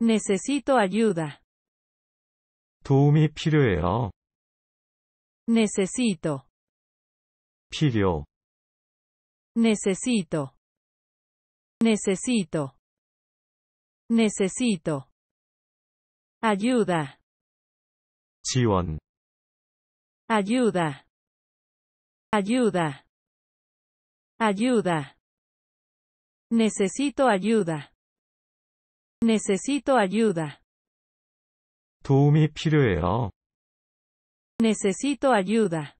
Necesito ayuda. 도움이 필요해요. Necesito. 필요. Necesito. Necesito. Necesito. Ayuda. 지원. Ayuda. Ayuda. Ayuda. Necesito ayuda. Necesito ayuda. 도움이 필요해요. Necesito ayuda.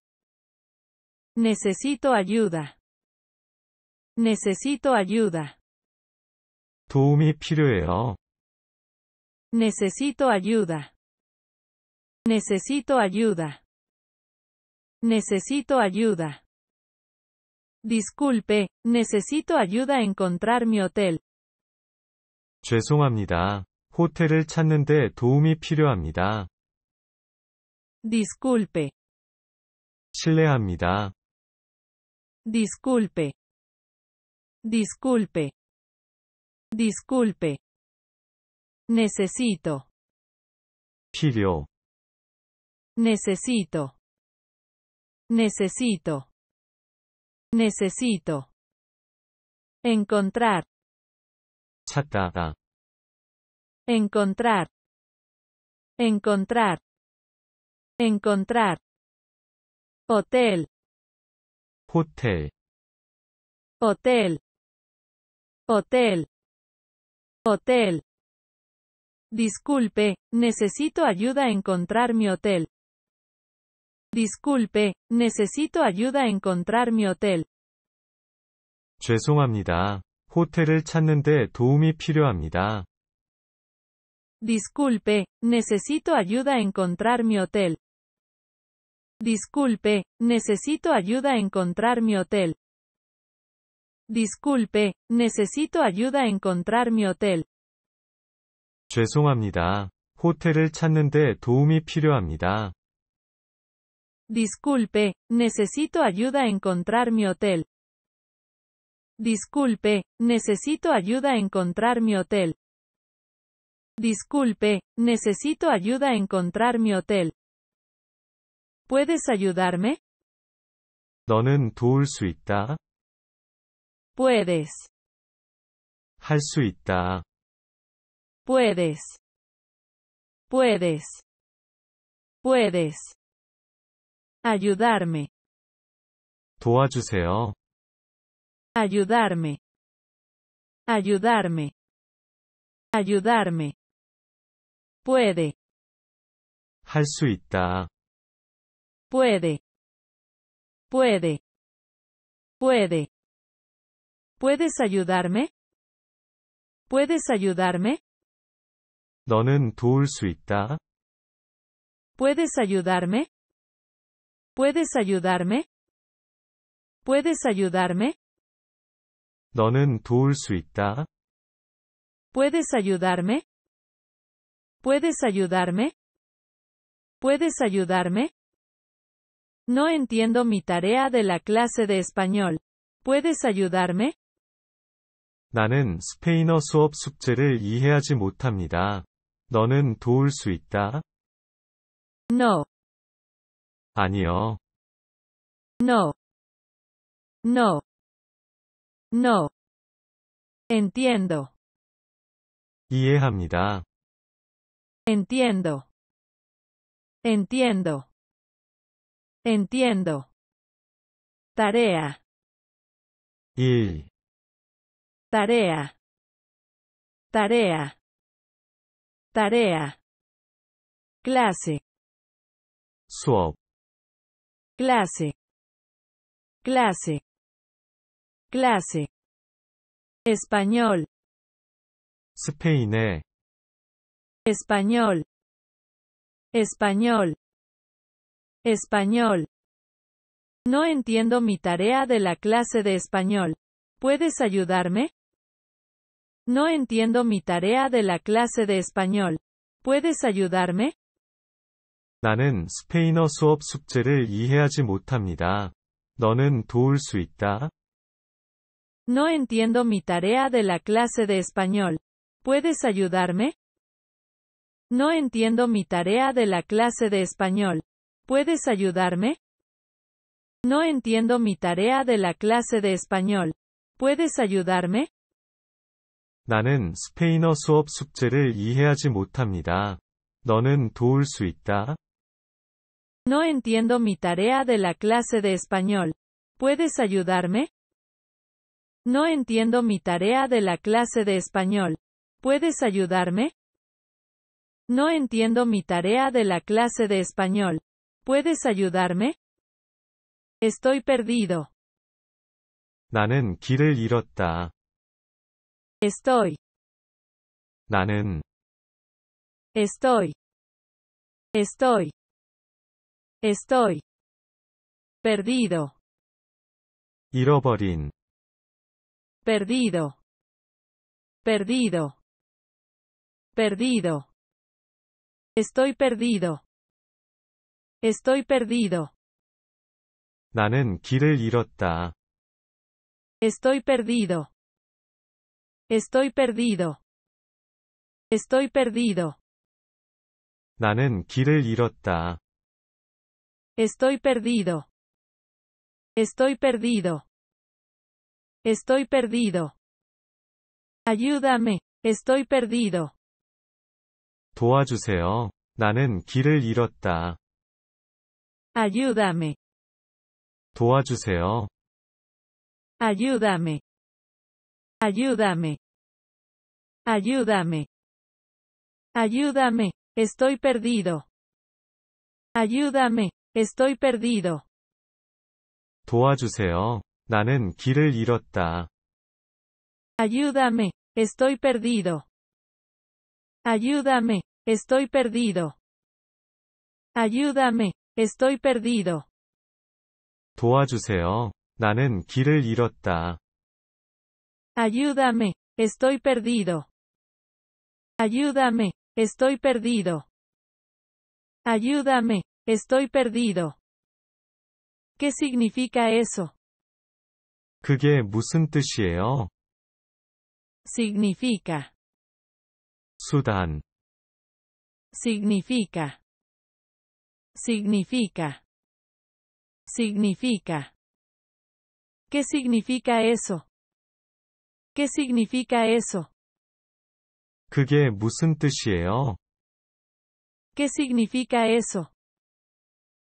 Necesito ayuda. Necesito ayuda. 도움이 필요해요. Necesito ayuda. Necesito ayuda. Necesito ayuda. Disculpe, necesito ayuda a encontrar mi hotel. 죄송합니다. 호텔을 찾는데 도움이 필요합니다. Disculpe. 실례합니다. Disculpe. Disculpe. Disculpe. Necesito. 필요. Necesito. Necesito. Necesito. Encontrar. encontrar, encontrar, encontrar. hotel, hotel, hotel, hotel. Disculpe, necesito ayuda a encontrar mi hotel. Disculpe, necesito ayuda a encontrar mi hotel. 죄송합니다. 호텔을 찾는 데 도움이 필요합니다. Disculpe, necesito ayuda a encontrar mi hotel. Disculpe, necesito ayuda a encontrar mi hotel. Disculpe, necesito ayuda a encontrar mi hotel. 죄송합니다. 호텔을 찾는 데 도움이 필요합니다. Disculpe, necesito ayuda a encontrar mi hotel. Disculpe, necesito ayuda a encontrar mi hotel. Disculpe, necesito ayuda a encontrar mi hotel. ¿Puedes ayudarme? 너는 도울 수 Puedes. 할 Puedes. Puedes. Puedes. Ayudarme. 도와주세요 ayudarme, ayudarme, ayudarme. puede, 할 puede, puede, puede. ¿Puedes ayudarme? ¿Puedes ayudarme? 너는 도울 수 있다, ¿Puedes ayudarme? ¿Puedes ayudarme? ¿Puedes ayudarme? 너는 도울 수 ¿Puedes ayudarme? ¿Puedes ayudarme? ¿Puedes ayudarme? No entiendo mi tarea de la clase de español. ¿Puedes ayudarme? 나는 No, 아니요. no, no, no. Entiendo. 이해합니다. Entiendo. Entiendo. Entiendo. Tarea. y Tarea. Tarea. Tarea. Clase. 수업. Clase. Clase clase español español español español no entiendo mi tarea de la clase de español ¿Puedes ayudarme? No entiendo mi tarea de la clase de español. ¿Puedes ayudarme? 나는 스페인어 수업 숙제를 이해하지 못합니다. 도울 no entiendo mi tarea de la clase de español. ¿Puedes ayudarme? No entiendo mi tarea de la clase de español. ¿Puedes ayudarme? No entiendo mi tarea de la clase de español. ¿Puedes ayudarme? No entiendo mi tarea de la clase de español. ¿Puedes ayudarme? No entiendo mi tarea de la clase de español. ¿Puedes ayudarme? No entiendo mi tarea de la clase de español. ¿Puedes ayudarme? Estoy perdido. 나는 길을 Estoy. 나는 Estoy. Estoy. Estoy. Perdido. 잃어버린 perdido, perdido, perdido. Estoy perdido. Estoy perdido. 나는 길을 잃었다. Estoy perdido. Estoy perdido. Estoy perdido. 나는 길을 잃었다. Estoy perdido. Estoy perdido. Estoy perdido. Ayúdame. Estoy perdido. 도와주세요. 나는 길을 잃었다. Ayúdame. 도와주세요. Ayúdame. Ayúdame. Ayúdame. Ayúdame. Estoy perdido. Ayúdame. Estoy perdido. 도와주세요. 나는 길을 잃었다. Ayúdame, estoy perdido. Ayúdame, estoy perdido. Ayúdame, estoy perdido. 도와주세요. 나는 길을 잃었다. Ayúdame, estoy perdido. Ayúdame, estoy perdido. Ayúdame, estoy perdido. ¿Qué significa eso? 그게 무슨 뜻이에요? Significa. 수단. Significa. Significa. Significa. ¿Qué significa eso? ¿Qué significa eso? 그게 무슨 뜻이에요? ¿Qué significa eso?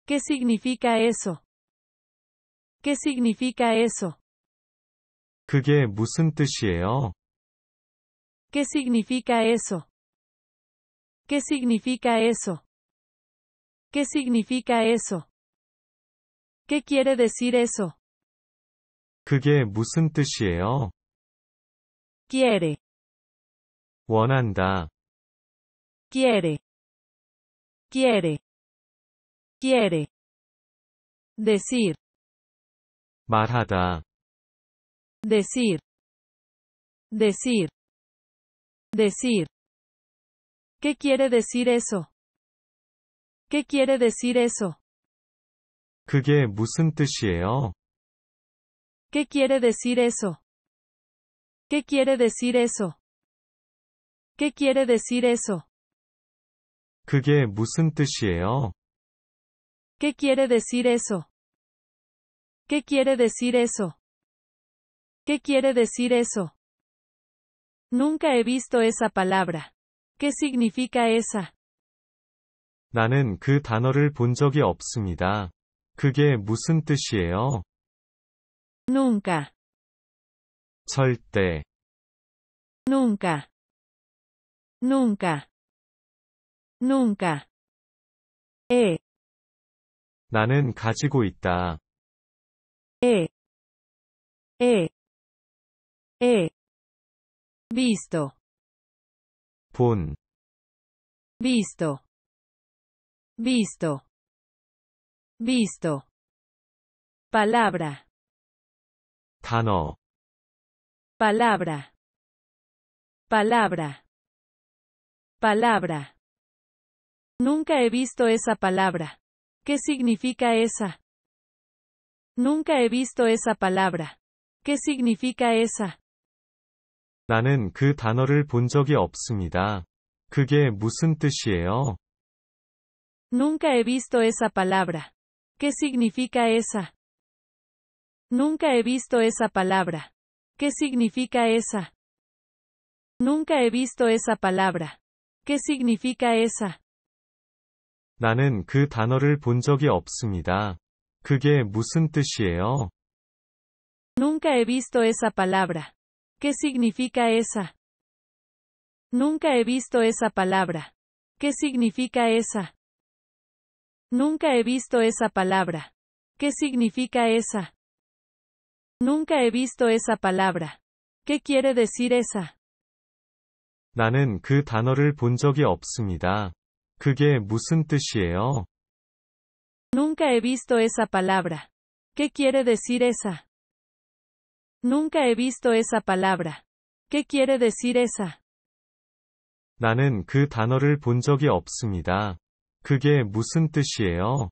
¿Qué significa eso? ¿Qué significa eso? 그게 무슨 뜻이에요? ¿Qué significa eso? ¿Qué significa eso? ¿Qué significa eso? ¿Qué quiere decir eso? 그게 무슨 뜻이에요? Quiere. 원한다. Quiere. Quiere. Quiere. Decir. 말하다. decir, decir, decir. ¿Qué quiere decir eso? ¿Qué quiere decir eso? ¿Qué quiere decir eso? ¿Qué quiere decir eso? ¿Qué quiere decir eso? ¿Qué quiere decir eso? ¿Qué quiere decir eso? ¿Qué quiere decir eso? Nunca he visto esa palabra. ¿Qué significa esa? 나는 그 단어를 본 적이 없습니다. 그게 무슨 뜻이에요? Nunca. 절대. Nunca. Nunca. Nunca. He. 나는 가지고 있다. He. He. He visto. Pun. visto. visto. visto. palabra. Tano. palabra. palabra. palabra. Nunca he visto esa palabra. ¿Qué significa esa? Nunca he visto esa palabra. ¿Qué significa esa? 나는 그 단어를 본 적이 없습니다. 그게 무슨 뜻이에요? Nunca he visto esa palabra. ¿Qué significa esa? Nunca he visto esa palabra. ¿Qué significa esa? Nunca he visto esa palabra. ¿Qué significa esa? 나는 그 단어를 본 적이 없습니다. 그게 무슨 뜻이에요? Nunca he visto esa palabra. ¿Qué significa esa? Nunca he visto esa palabra. ¿Qué significa esa? Nunca he visto esa palabra. ¿Qué significa esa? Nunca he visto esa palabra. ¿Qué quiere decir esa? 본 적이 없습니다. 그게 무슨 뜻이에요? Nunca he visto esa palabra. ¿Qué quiere decir esa? Nunca he visto esa palabra. ¿Qué quiere decir esa? 나는 그 단어를 본 적이 없습니다. 그게 무슨 뜻이에요?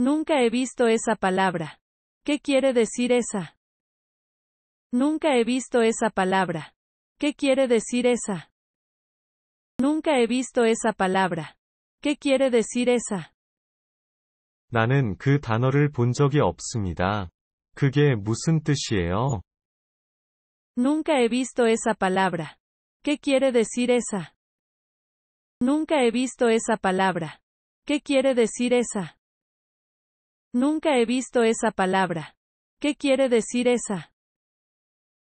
Nunca he visto esa palabra. ¿Qué quiere decir esa? Nunca he visto esa palabra. ¿Qué quiere decir esa? Nunca he visto esa palabra. ¿Qué quiere decir esa? 나는 그 단어를 본 적이 없습니다. Nunca he visto esa palabra. ¿Qué quiere decir esa? Nunca he visto esa palabra. ¿Qué quiere decir esa? Nunca he visto esa palabra. ¿Qué quiere decir esa?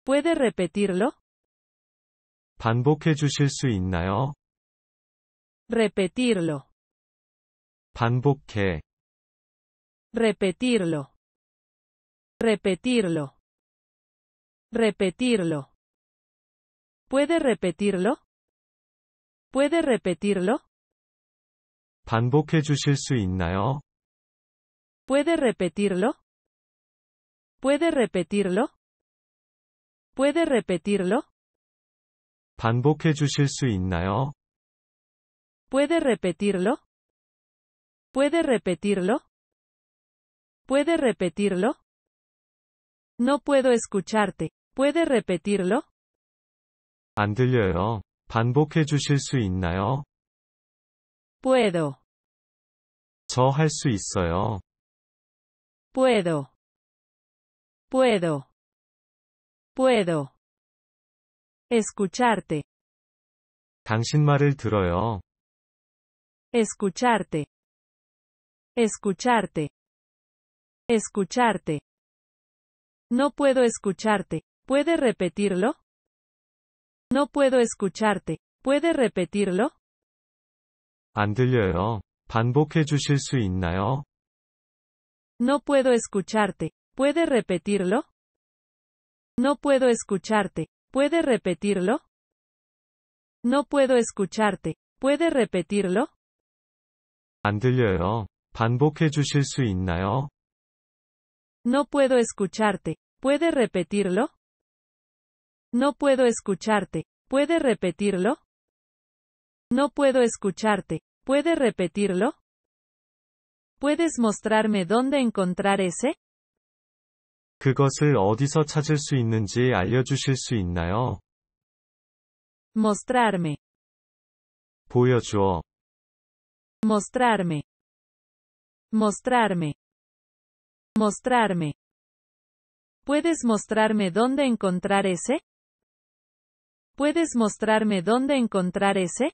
¿Puede repetirlo? Repetirlo. Repetirlo. Repetirlo. Repetirlo. ¿Puede repetirlo? ¿Puede repetirlo? ¿Puede repetirlo? ¿Puede repetirlo? ¿Puede repetirlo? ¿Puede repetirlo? ¿Puede repetirlo? ¿Puede repetirlo? No puedo escucharte. ¿Puede repetirlo? 안 들려요. 주실 수 있나요? Puedo. Puedo. Puedo. Puedo. Escucharte. 당신 들어요. Escucharte. Escucharte. Escucharte. No puedo escucharte. ¿Puede repetirlo? No puedo escucharte. ¿Puede repetirlo? No puedo escucharte. ¿Puede repetirlo? No puedo escucharte. ¿Puede repetirlo? No puedo escucharte. ¿Puede repetirlo? No puedo escucharte. ¿Puede repetirlo? No puedo escucharte. ¿Puede repetirlo? No puedo escucharte. ¿Puede repetirlo? ¿Puedes mostrarme dónde encontrar ese? Mostrarme. Mostrarme. Mostrarme. Mostrarme. ¿Puedes mostrarme dónde encontrar ese? ¿Puedes mostrarme dónde encontrar ese?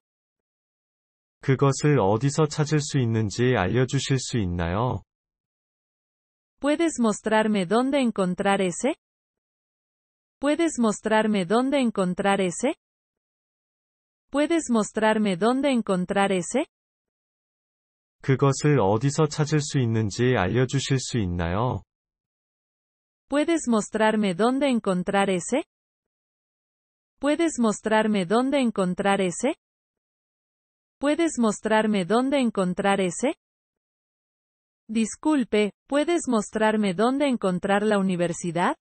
¿Puedes mostrarme dónde encontrar ese? ¿Puedes mostrarme dónde encontrar ese? ¿Puedes mostrarme dónde encontrar ese? 그것을 어디서 찾을 수 있는지 수 있나요? ¿Puedes mostrarme dónde encontrar ese? ¿Puedes mostrarme dónde encontrar ese? ¿Puedes mostrarme dónde encontrar ese? Disculpe, ¿puedes mostrarme dónde encontrar la universidad?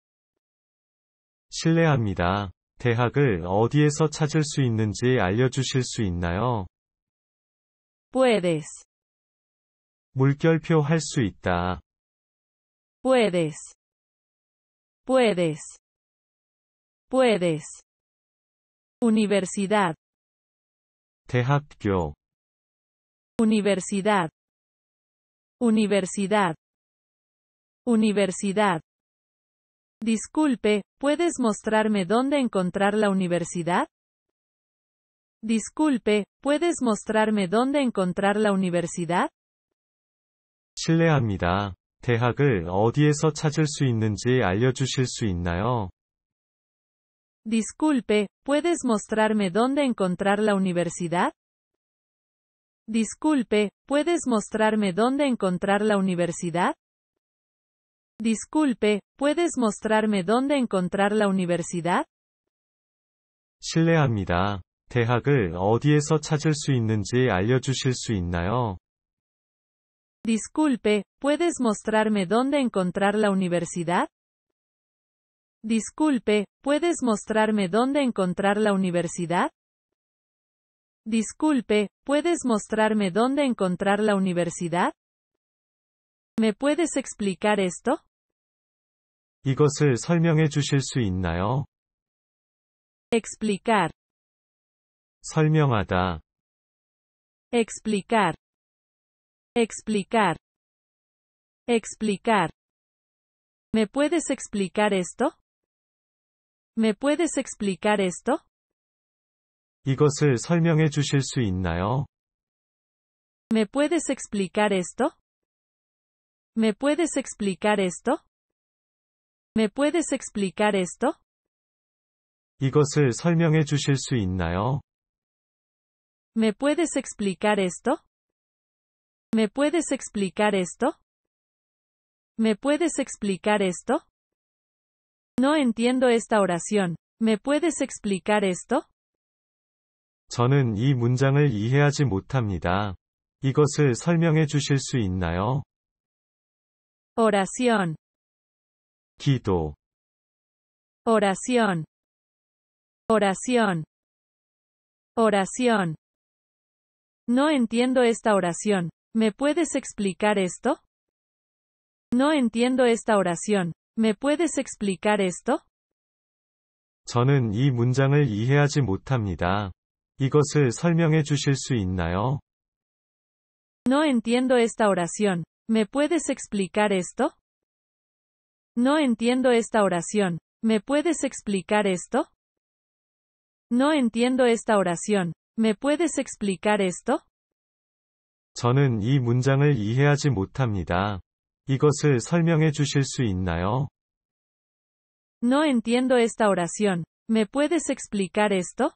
실례합니다. 대학을 어디에서 찾을 수 있는지 알려주실 수 있나요? Puedes. 물결표 Puedes. Puedes. Puedes. Universidad. 대학교. Universidad. Universidad. Universidad. Disculpe, ¿puedes mostrarme dónde encontrar la universidad? Disculpe, ¿puedes mostrarme dónde encontrar la universidad? 실례합니다. 대학을 어디에서 찾을 수 있는지 알려주실 수 있나요? Disculpe, ¿puedes mostrarme dónde encontrar la universidad? Disculpe, ¿puedes mostrarme dónde encontrar la universidad? Disculpe, ¿puedes mostrarme dónde encontrar la universidad? 실례합니다. 대학을 어디에서 찾을 수 있는지 알려주실 수 있나요? Disculpe, ¿puedes mostrarme dónde encontrar la universidad? Disculpe, ¿puedes mostrarme dónde encontrar la universidad? Disculpe, ¿puedes mostrarme dónde encontrar la universidad? ¿Me puedes explicar esto? Explicar. Explicar. Explicar. Explicar. ¿Me puedes explicar esto? ¿Me puedes explicar esto? 이것을 설명해 주실 수 ¿Me puedes explicar esto? ¿Me puedes explicar esto? ¿Me puedes explicar esto? ¿Me puedes explicar esto? ¿Me puedes explicar esto? ¿Me puedes explicar esto? No entiendo esta oración. ¿Me puedes explicar esto? 저는 이 문장을 이해하지 못합니다. 설명해 Oración. Quito. Oración. Oración. Oración. No entiendo esta oración. ¿Me puedes explicar esto? No entiendo esta oración. ¿Me puedes explicar esto? 저는 이 문장을 이해하지 못합니다. 이것을 설명해 주실 수 있나요? No entiendo esta oración. ¿Me puedes explicar esto? No entiendo esta oración. ¿Me puedes explicar esto? No entiendo esta oración. ¿Me puedes explicar esto? 문장을 못합니다. 설명해 No entiendo esta oración. ¿Me puedes explicar esto?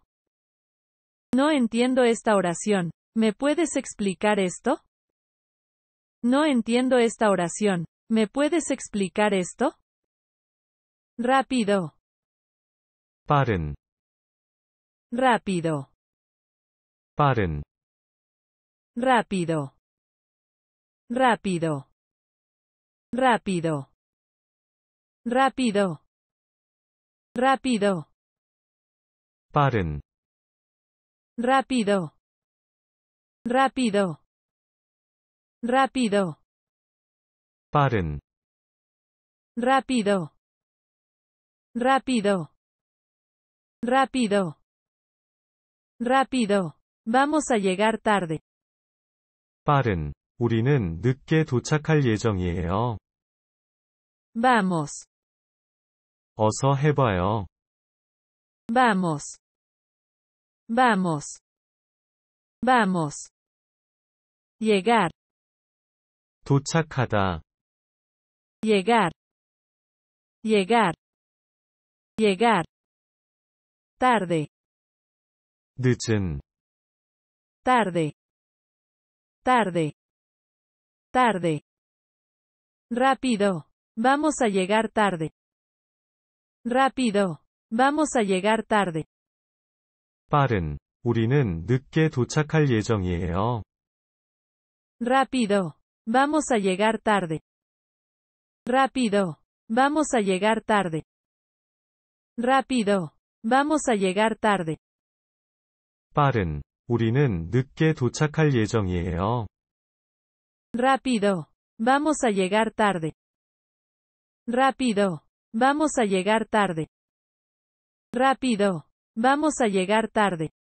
No entiendo esta oración. ¿Me puedes explicar esto? No entiendo esta oración. ¿Me puedes explicar esto? Rápido. 빠른. Rápido. Rápido. Rápido. Rápido. Rápido. Rápido. 빠른. Rápido. Rápido. Rápido. Paren. Rápido. Rápido. Rápido. Rápido. Vamos a llegar tarde. 빠른. 우리는 늦게 도착할 예정이에요. Vamos. 어서 해봐요. Vamos. Vamos. Vamos. Llegar. 도착하다. Llegar. Llegar. Llegar. Tarde. 늦은. Tarde. Tarde. Tarde. Rápido. Vamos a llegar tarde. Rápido. Vamos a llegar tarde. 빠른. 우리는 늦게 도착할 예정이에요. Rápido. Vamos a llegar tarde. Rápido. Vamos a llegar tarde. Rápido. Vamos a llegar tarde. 빠른. Rápido. Vamos a llegar tarde. Rápido. Vamos a llegar tarde. Rápido. Vamos a llegar tarde.